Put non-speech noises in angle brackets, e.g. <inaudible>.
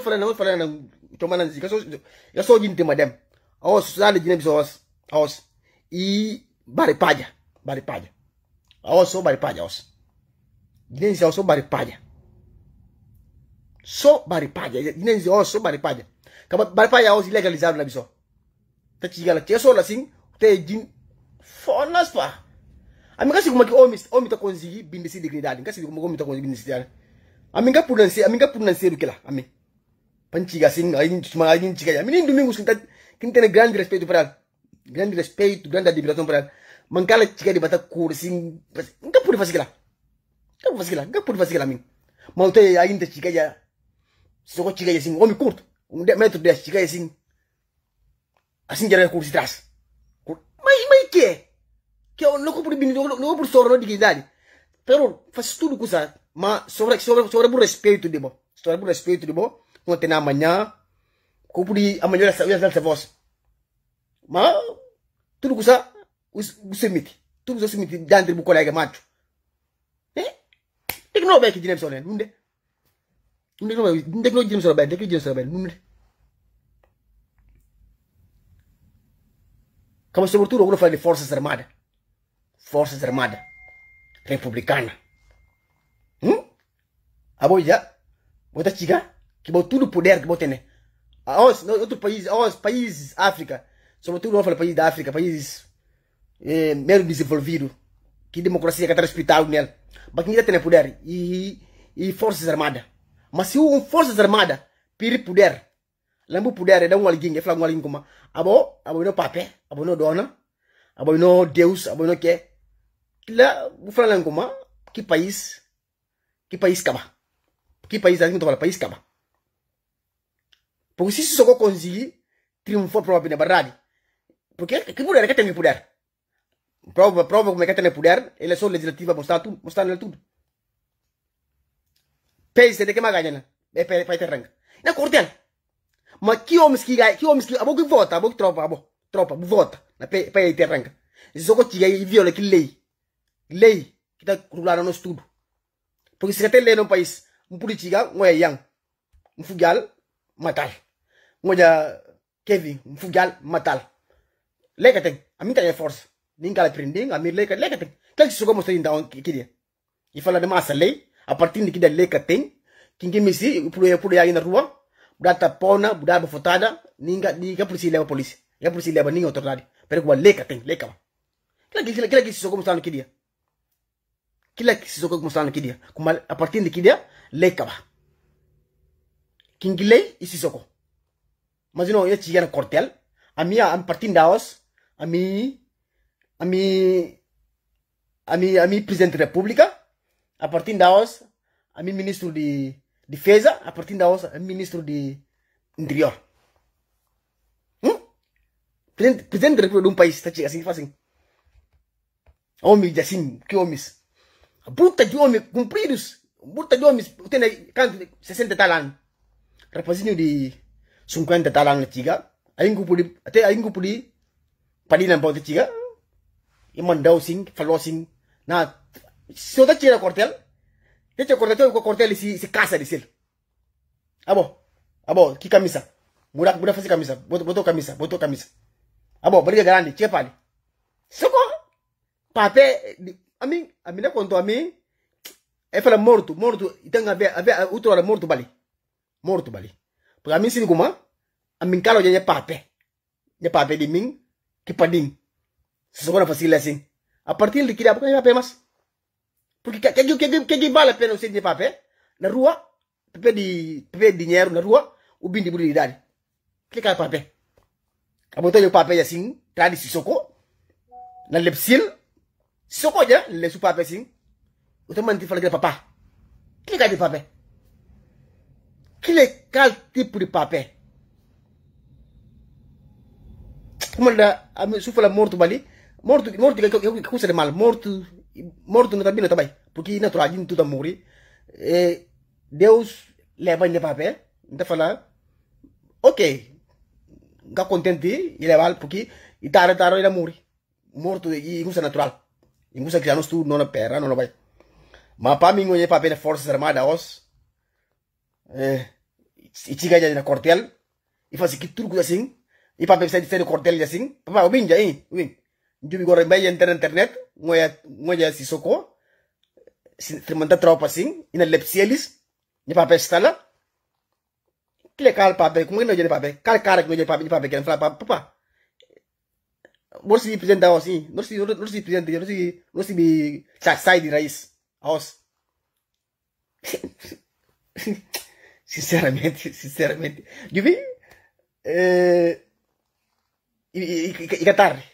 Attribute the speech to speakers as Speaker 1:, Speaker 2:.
Speaker 1: falando, I was falando, tomando, eu sou, eu sou gente, madame. I was, sabe, de nebis, I was, e baripadia, baripadia. I was so baripadia, I was. Dinenzi, I was so baripadia. So baripadia, dinenzi, I was so baripadia. Kaba baripadia, I was ilegalizado na biso. Tati chegando tia so assim, te din, fonas pa. Ami o kumaki homem, homem tá consegui bindesi dignidade, kasi kumaki homem tá consegui bindesi dignidade. Ami nga pronunciar, por não pronunciar o que lá, amém panchigasin ayin chuma ayin ya minin domingos kinta kinta na grand respect para grand respect grand admiration para mancala chiga di bata cursin nka puri fasikila nka fasikila nka puri fasikila min mauto ayin chiga ya soko ya sin omi kurt um metro de ya sin assim que era tras mai mai ke ke on loko não compro loko não soro di gidali pero fasitu tudo coisa ma sobre sobre sobre bu respect de bo sobre bu respect de bo a amanhã, compre amanhã as essa voz. Mas tudo que você, você mete, tudo que você dentro do colega macho. Tem que não ver que ele não é? Não tem que não ver, não tem que não dinheiro só não é, tem que dinheiro só não é, não é? Como sobretudo agora fala de forças armadas, forças armadas republicana. Hum? Aboia, vou te chegar que botou tudo poder que botou né aos ah, outro país aos países África sobretudo não falo país da África países eh, é, menos desenvolvidos que democracia que está respeitado nele mas quem tem poder e e forças armadas mas se um forças armadas pedir poder lambu poder é dar um alguém é falar um alguém como abo abo não papé abo não dona abo não Deus abo não que lá vou falar como ah, que país que país cama que país a gente fala país cama porque se isso conseguir, triunfou próprio, na verdade. Porque que é que tem poder? Prova, prova como é que tem poder, eleição legislativa mostrar tudo, mostrando tudo. Pense de que mais ganha, é para ter rango. Na cordial Mas que homens que ganha, que homens que, a boca vota, a boca tropa, a boca tropa, vota, na para ter rango. Sissoko tinha e viola que lei, lei que está rolando no estudo. Porque se você tem lei no país, um político, um é yang, um fugal, matar moja Kevin mfujal matal lekateng aminta ya force ningala prending amir leka lekateng klik sugo mo tinda on kidia ifala de masale a partir de kidia lekateng kingi misi pulo ya pulo ya ina ruwa budata pona budaba fotada ninga diga polisi lewa polisi ya polisi lewa ninga otoradi pero kwa lekateng leka kila kila kisi sugo mo tano kidia kila kisi sugo mo tano kidia kuma a partir de kidia leka ba kingilei isisoko mas não ia tinha no quartel. A minha, a partindo da OS, a mim a mim a mim a mim presidente da República, a partir da OS, a mim ministro de Defesa, a partir da OS, a ministro de Interior. Hum? Presidente, presidente da República de um país, está assim, faz assim. Homens assim, que homens. A bruta de homens cumpridos, bruta de homens, tem 60 tal anos. Rapazinho de sungkan da talang aing ay ngupuli ate aing kupuli palina bo te ciga iman daw sing falo sing na so da ciga kortel te ce kortel ko kortel si si kasa di sil abo abo ki kamisa murak buda fasi kamisa boto boto kamisa boto kamisa abo bariga grande cepali soko pape amin amina konto amin e fala morto morto itanga be ave utro morto bali morto bali Pra min kuma, amin kalo jadi pape. Nye pape di min, kipading. Sesokona fasila sin. A partir di kira bukan pape mas. Porque kaki kaki kaki bala pe no sin nye pape. Na rua, pepe di, pepe di nyeru na ubin di budi di dadi. Kika pape. tahu to pape ya tradisi soko, sisoko. Na lepsil, soko je, lesu pape sin. Uteman ti falagila papa. Kika di pape. Kile kal tipo de papel? Como da, souffle la mort bali, mort morto, que coisa de mal, morto, morto não também não também, porque natural, não tudo a morrer. Deus leva ele papel, então fala, ok, fica contente e levar, porque e tarde, tarde ele morre, morto e coisa natural. E coisa que já não estou, não na perra, não vai. Mas para mim, não é papel de forças armadas, eh, ichiga jadi na kortel ifa sikitur kuda ya sing ipa pepsa di sene kortel ya sing papa ubin jai ubin jubi gore mbai ya internet internet ngoya ngoya si soko trimanta tropa sing ina lepsielis ni papa stala kile kal papa, kuma no jadi papa, kal karak no jadi pape ni pape kan fra papa Norsi presenta os, sì, Norsi Norsi presenta, Norsi Norsi bi sai di rais. Os. <laughs> Sinceramente, <laughs> sinceramente. Eu vi. Eh, y, Qatar.